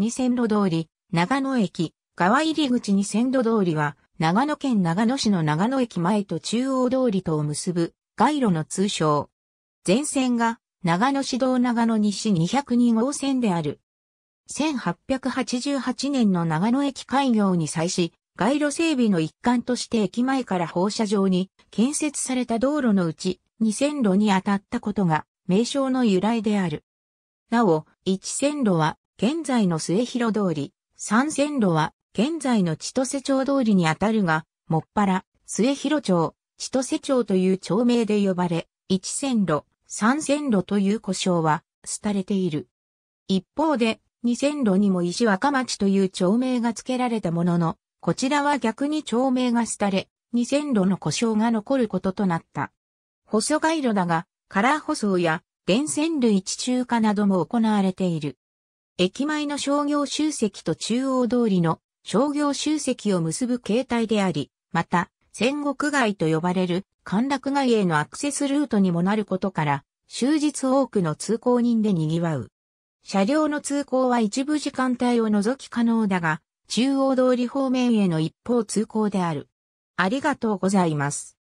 二線路通り、長野駅、川入口二線路通りは、長野県長野市の長野駅前と中央通りとを結ぶ、街路の通称。全線が、長野市道長野西202号線である。1888年の長野駅開業に際し、街路整備の一環として駅前から放射状に建設された道路のうち2線路に当たったことが名称の由来である。なお、1線路は現在の末広通り、三線路は、現在の千歳町通りにあたるが、もっぱら、末広町、千歳町という町名で呼ばれ、一線路、三線路という故障は、廃れている。一方で、二線路にも石若町という町名が付けられたものの、こちらは逆に町名が廃れ、二線路の故障が残ることとなった。細街路だが、カラー舗装や電線類地中化なども行われている。駅前の商業集積と中央通りの商業集積を結ぶ形態であり、また、戦国街と呼ばれる歓楽街へのアクセスルートにもなることから、終日多くの通行人で賑わう。車両の通行は一部時間帯を除き可能だが、中央通り方面への一方通行である。ありがとうございます。